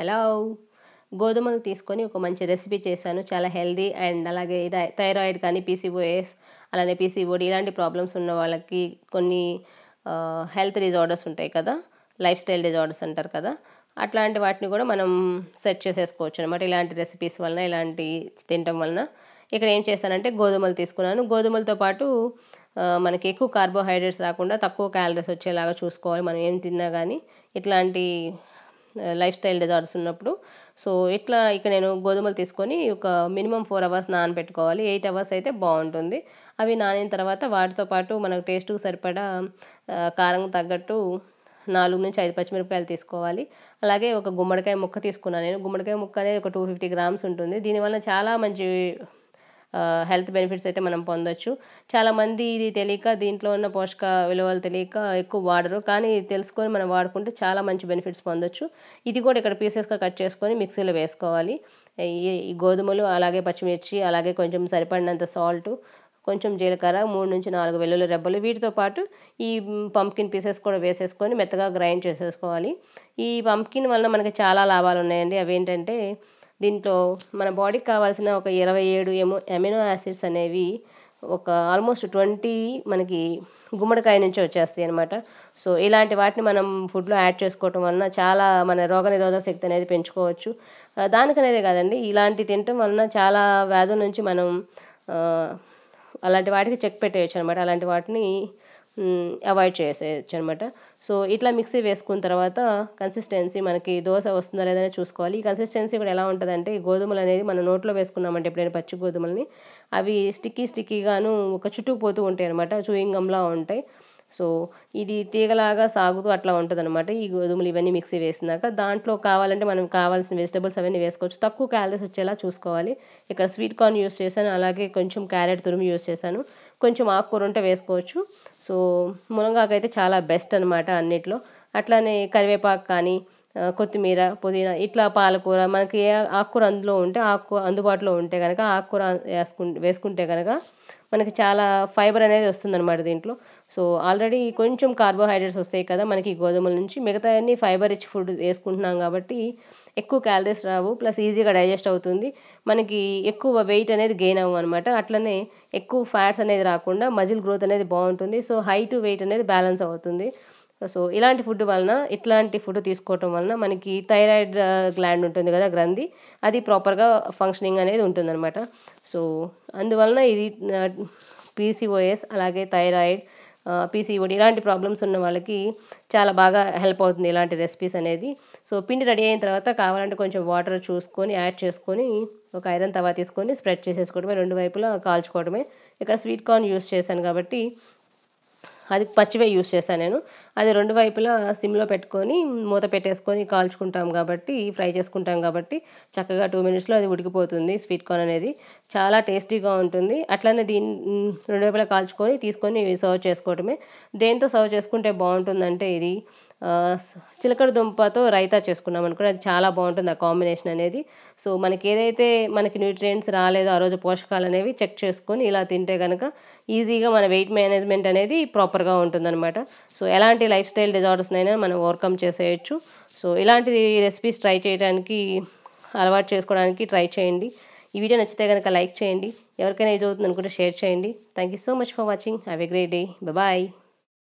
hello గోధుమలు తీసుకొని ఒక మంచి రెసిపీ చేశాను చాలా హెల్దీ అండ్ అలాగే థైరాయిడ్ కానీ పీసీఓఎస్ అలానే పీసీఓడి ఇలాంటి ప్రాబ్లమ్స్ ఉన్న వాళ్ళకి కొన్ని హెల్త్ డిజార్డర్స్ ఉంటాయి కదా లైఫ్ స్టైల్ డిజార్డర్స్ అంటారు కదా అట్లాంటి వాటిని కూడా మనం సెట్ చేసేసుకోవచ్చు అనమాట ఇలాంటి రెసిపీస్ వలన ఇలాంటి తినటం వలన ఇక్కడ ఏం చేశానంటే గోధుమలు తీసుకున్నాను గోధుమలతో పాటు మనకి ఎక్కువ కార్బోహైడ్రేట్స్ రాకుండా తక్కువ క్యాలరీస్ వచ్చేలాగా చూసుకోవాలి మనం ఏం తిన్నా కానీ ఇట్లాంటి లైఫ్ స్టైల్ డిజార్డర్స్ ఉన్నప్పుడు సో ఇట్లా ఇక నేను గోధుమలు తీసుకొని ఒక మినిమం ఫోర్ అవర్స్ నానబెట్టుకోవాలి ఎయిట్ అవర్స్ అయితే బాగుంటుంది అవి నానిన తర్వాత వాటితో పాటు మనకు టేస్ట్కి సరిపడా కారం తగ్గట్టు నాలుగు నుంచి ఐదు పచ్చిమిరపకాయలు తీసుకోవాలి అలాగే ఒక గుమ్మడికాయ ముక్క తీసుకున్నాను నేను గుమ్మడికాయ ముక్క అనేది ఒక టూ ఫిఫ్టీ గ్రామ్స్ ఉంటుంది దీనివల్ల చాలా మంచి హెల్త్ బెనిఫిట్స్ అయితే మనం పొందొచ్చు చాలామంది ఇది తెలియక దీంట్లో ఉన్న పోషక విలువలు తెలియక ఎక్కువ వాడరు కానీ తెలుసుకొని మనం వాడుకుంటే చాలా మంచి బెనిఫిట్స్ పొందొచ్చు ఇది కూడా ఇక్కడ పీసెస్గా కట్ చేసుకొని మిక్సీలో వేసుకోవాలి ఈ గోధుమలు అలాగే పచ్చిమిర్చి అలాగే కొంచెం సరిపడినంత సాల్ట్ కొంచెం జీలకర్ర మూడు నుంచి నాలుగు వెల్లుల రెబ్బలు వీటితో పాటు ఈ పంప్కిన్ పీసెస్ కూడా వేసేసుకొని మెత్తగా గ్రైండ్ చేసేసుకోవాలి ఈ పంప్కిన్ వలన మనకి చాలా లాభాలు ఉన్నాయండి అవేంటంటే దీంట్లో మన బాడీకి కావాల్సిన ఒక ఇరవై ఏడు ఎమో ఎమినో యాసిడ్స్ అనేవి ఒక ఆల్మోస్ట్ ట్వంటీ మనకి గుమ్మడికాయ నుంచి వచ్చేస్తాయి అనమాట సో ఇలాంటి వాటిని మనం ఫుడ్లో యాడ్ చేసుకోవటం వలన చాలా మన రోగనిరోధక శక్తి అనేది పెంచుకోవచ్చు దానికనేదే కాదండి ఇలాంటి తినటం వలన చాలా వ్యాధుల నుంచి మనం అలాంటి వాటికి చెక్ పెట్టేయచ్చు అనమాట అలాంటి వాటిని అవాయిడ్ చేసేయచ్చు అనమాట సో ఇట్లా మిక్సీ వేసుకున్న తర్వాత కన్సిస్టెన్సీ మనకి దోశ వస్తుందా లేదనే చూసుకోవాలి ఈ కన్సిస్టెన్సీ ఇక్కడ ఎలా ఉంటుందంటే గోధుమలు అనేది మనం నోట్లో వేసుకున్నామంటే ఎప్పుడైనా పచ్చి గోధుమలని అవి స్టిక్కీ స్టిక్కీగాను ఒక పోతూ ఉంటాయి అనమాట చూయింగంలా ఉంటాయి సో ఇది తీగలాగా సాగుతూ అట్లా ఉంటుంది అనమాట ఈ గోధుమలు ఇవన్నీ మిక్సీ వేసినాక దాంట్లో కావాలంటే మనం కావాల్సిన వెజిటబుల్స్ అవన్నీ వేసుకోవచ్చు తక్కువ క్యాలరీస్ వచ్చేలా చూసుకోవాలి ఇక్కడ స్వీట్ కార్న్ యూస్ చేశాను అలాగే కొంచెం క్యారెట్ తురుము యూస్ చేశాను కొంచెం ఆకుకూర ఉంటే వేసుకోవచ్చు సో మునగాకైతే చాలా బెస్ట్ అనమాట అన్నిట్లో అట్లానే కరివేపాకు కానీ కొత్తిమీర పుదీనా ఇట్లా పాలకూర మనకి ఏ ఆకుకూర అందులో ఉంటే ఆకు అందుబాటులో ఉంటే కనుక ఆకుకూర వేసుకుంటే వేసుకుంటే కనుక మనకి చాలా ఫైబర్ అనేది వస్తుందన్నమాట దీంట్లో సో ఆల్రెడీ కొంచెం కార్బోహైడ్రేట్స్ వస్తాయి కదా మనకి గోధుమల నుంచి మిగతా అన్ని ఫైబర్ రిచ్ ఫుడ్ వేసుకుంటున్నాం కాబట్టి ఎక్కువ క్యాలరీస్ రావు ప్లస్ ఈజీగా డైజెస్ట్ అవుతుంది మనకి ఎక్కువ వెయిట్ అనేది గెయిన్ అవ్వం అనమాట అట్లనే ఎక్కువ ఫ్యాట్స్ అనేది రాకుండా మజిల్ గ్రోత్ అనేది బాగుంటుంది సో హై టు వెయిట్ అనేది బ్యాలెన్స్ అవుతుంది సో ఇలాంటి ఫుడ్ వలన ఇట్లాంటి ఫుడ్ తీసుకోవటం వలన మనకి థైరాయిడ్ గ్లాండ్ ఉంటుంది కదా గ్రంథి అది ప్రాపర్గా ఫంక్షనింగ్ అనేది ఉంటుందన్నమాట సో అందువలన ఇది పీసీఓఎస్ అలాగే థైరాయిడ్ పీసీఓడి ఇలాంటి ప్రాబ్లమ్స్ ఉన్న వాళ్ళకి చాలా బాగా హెల్ప్ అవుతుంది ఇలాంటి రెసిపీస్ అనేది సో పిండి రెడీ అయిన తర్వాత కావాలంటే కొంచెం వాటర్ చూసుకొని యాడ్ చేసుకొని ఒక ఐరన్ తవా తీసుకొని స్ప్రెడ్ చేసేసుకోవడమే రెండు వైపులా కాల్చుకోవడమే ఇక్కడ స్వీట్ కార్న్ యూస్ చేశాను కాబట్టి అది పచ్చివే యూస్ చేశాను నేను అది రెండు వైపులా సిమ్లో పెట్టుకొని మూత పెట్టేసుకొని కాల్చుకుంటాం కాబట్టి ఫ్రై చేసుకుంటాం కాబట్టి చక్కగా టూ మినిట్స్లో అది ఉడికిపోతుంది స్వీట్ కార్న్ అనేది చాలా టేస్టీగా ఉంటుంది అట్లనే దీన్ని రెండు వైపులా కాల్చుకొని తీసుకొని సర్వ్ చేసుకోవటమే దేంతో సర్వ్ చేసుకుంటే బాగుంటుందంటే ఇది చిలకడ దుంపతో రైతా చేసుకున్నాం అనుకోండి అది చాలా బాగుంటుంది ఆ కాంబినేషన్ అనేది సో మనకి ఏదైతే మనకి న్యూట్రియంట్స్ రాలేదో ఆ రోజు పోషకాలు అనేవి చెక్ చేసుకొని ఇలా తింటే కనుక ఈజీగా మన వెయిట్ మేనేజ్మెంట్ అనేది ప్రాపర్గా ఉంటుందన్నమాట సో ఎలాంటి లైఫ్ స్టైల్ డిజార్డర్స్నైనా మనం ఓవర్కమ్ చేసేయచ్చు సో ఇలాంటిది రెసిపీస్ ట్రై చేయడానికి అలవాటు చేసుకోవడానికి ట్రై చేయండి ఈ వీడియో నచ్చితే కనుక లైక్ చేయండి ఎవరికైనా ఏజ్ అవుతుంది అనుకుంటే షేర్ చేయండి thank you so much for watching have a great day bye